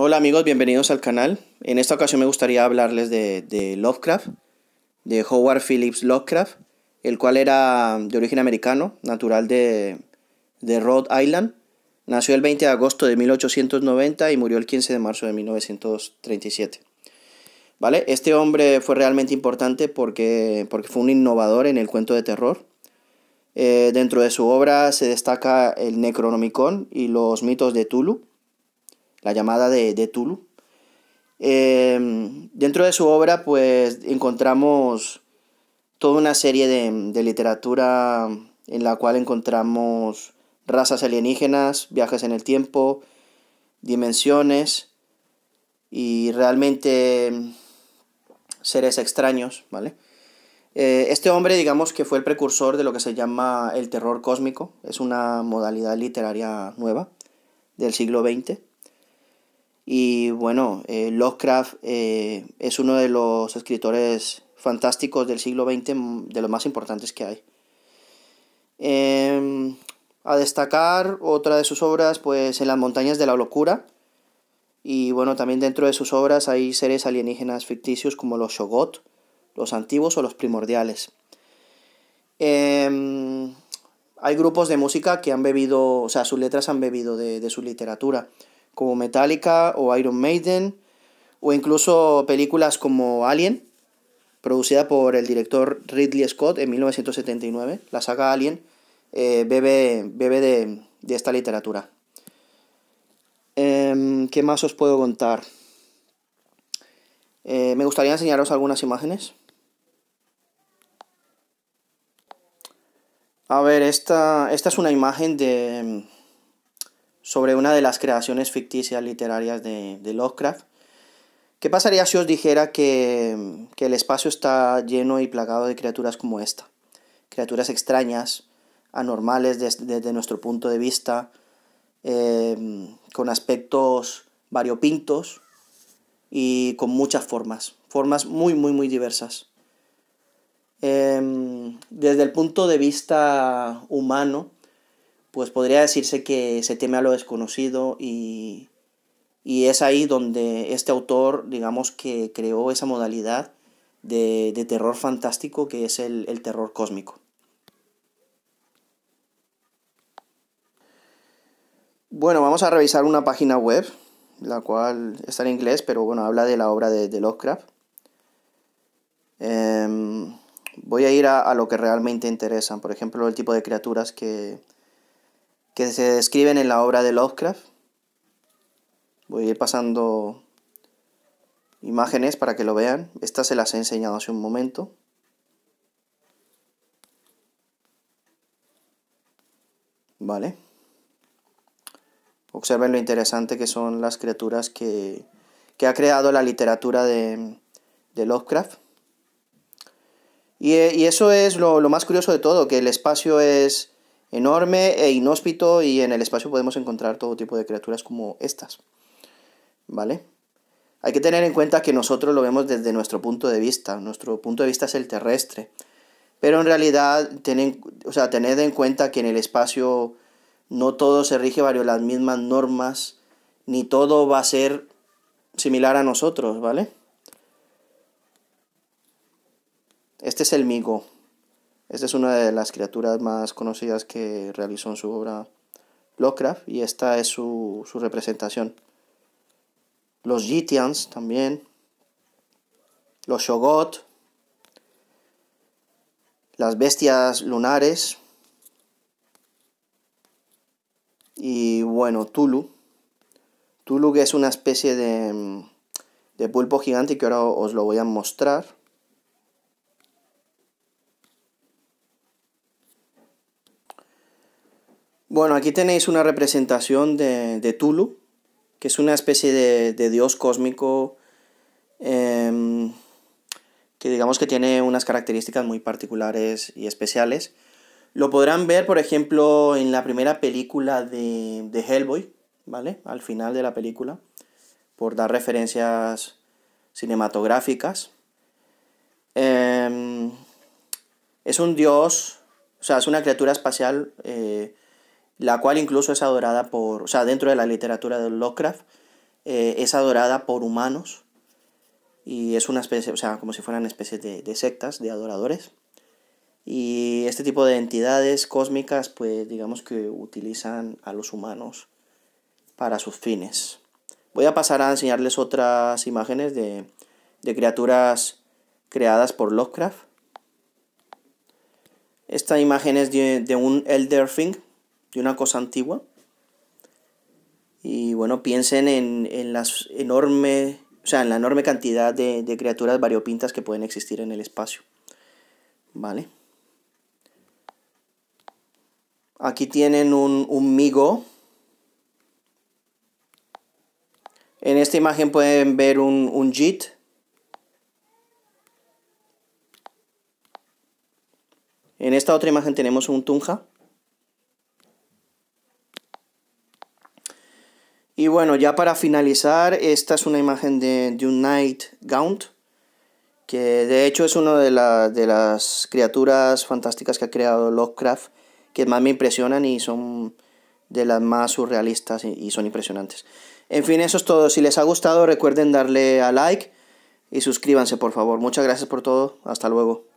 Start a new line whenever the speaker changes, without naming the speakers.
Hola amigos, bienvenidos al canal. En esta ocasión me gustaría hablarles de, de, Lovecraft, de Howard Phillips Lovecraft, el cual era de origen americano, natural de, de Rhode Island. Nació el 20 de agosto de 1890 y murió el 15 de marzo de 1937. ¿Vale? Este hombre fue realmente importante porque, porque fue un innovador en el cuento de terror. Eh, dentro de su obra se destaca el Necronomicon y los mitos de Tulu la llamada de, de Tulu. Em, dentro de su obra, pues encontramos toda una serie de, literatura en la cual encontramos razas alienígenas, viajes en el tiempo, dimensiones y realmente seres extraños, ¿vale? Eh, este hombre, digamos que fue el precursor de lo que se llama el terror cósmico, es una modalidad literaria nueva del siglo XX y bueno, eh, Lovecraft eh, es uno de los escritores fantásticos del siglo XX, de los más importantes que hay. Em, a destacar otra de sus obras, pues En las montañas de la locura. Y bueno, también dentro de sus obras hay seres alienígenas ficticios como los Shogot, los antiguos o los primordiales. Em, hay grupos de música que han bebido, o sea, sus letras han bebido de, de su literatura como Metallica o Iron Maiden, o incluso películas como Alien, producida por el director Ridley Scott en 1979. La saga Alien eh, bebe, de, esta literatura. Em, ¿Qué más os puedo contar? Eh, me gustaría enseñaros algunas imágenes. A ver, esta, esta es una imagen de, sobre una de las creaciones ficticias literarias de, Lovecraft. ¿Qué pasaría si os dijera que, el espacio está lleno y plagado de criaturas como esta? Criaturas extrañas, anormales desde, nuestro punto de vista, em, con aspectos variopintos y con muchas formas, formas muy, muy, muy diversas. Em, desde el punto de vista humano, pues podría decirse que se teme a lo desconocido y, es ahí donde este autor, digamos, que creó esa modalidad de, terror fantástico que es el, terror cósmico. Bueno, vamos a revisar una página web, la cual está en inglés, pero bueno, habla de la obra de, Lovecraft. Em, voy a ir a, a, lo que realmente interesa, por ejemplo, el tipo de criaturas que, que se describen en la obra de Lovecraft. Voy a ir pasando imágenes para que lo vean. Estas se las he enseñado hace un momento. Vale. Observen lo interesante que son las criaturas que, ha creado la literatura de, Lovecraft. Eh, y, eso es lo, lo más curioso de todo, que el espacio es enorme e inhóspito y en el espacio podemos encontrar todo tipo de criaturas como estas. ¿Vale? Hay que tener en cuenta que nosotros lo vemos desde nuestro punto de vista. Nuestro punto de vista es el terrestre. Pero en realidad, tened, o sea, en cuenta que en el espacio no todo se rige bajo las mismas normas, ni todo va a ser similar a nosotros, ¿vale? Este es el migo. Esta es una de las criaturas más conocidas que realizó en su obra Lovecraft y esta es su, representación. Los Gitians también, los Shogot, las bestias lunares y bueno, Tulu. Tulu que es una especie de, de pulpo gigante que ahora os lo voy a mostrar. Bueno, aquí tenéis una representación de, Tulu, que es una especie de, dios cósmico em, que digamos que tiene unas características muy particulares y especiales. Lo podrán ver, por ejemplo, en la primera película de, Hellboy, ¿vale? Al final de la película, por dar referencias cinematográficas. Em, es un dios, o sea, es una criatura espacial eh, la cual incluso es adorada por, o sea, dentro de la literatura de Lovecraft, eh, es adorada por humanos y es una especie, o sea, como si fueran especies de, sectas, de adoradores. Y este tipo de entidades cósmicas, pues digamos que utilizan a los humanos para sus fines. Voy a pasar a enseñarles otras imágenes de, criaturas creadas por Lovecraft. Esta imagen es de, de un Elder Thing, de una cosa antigua. Y bueno, piensen en, las o sea, en la enorme cantidad de, criaturas variopintas que pueden existir en el espacio. ¿Vale? Aquí tienen un, migo. En esta imagen pueden ver un, un JIT. En esta otra imagen tenemos un Tunja. Y bueno, ya para finalizar, esta es una imagen de, de un Night Gaunt, que de hecho es una de, de, las criaturas fantásticas que ha creado Lovecraft, que más me impresionan y son de las más surrealistas y son impresionantes. En fin, eso es todo. Si les ha gustado, recuerden darle a like y suscríbanse, por favor. Muchas gracias por todo. Hasta luego.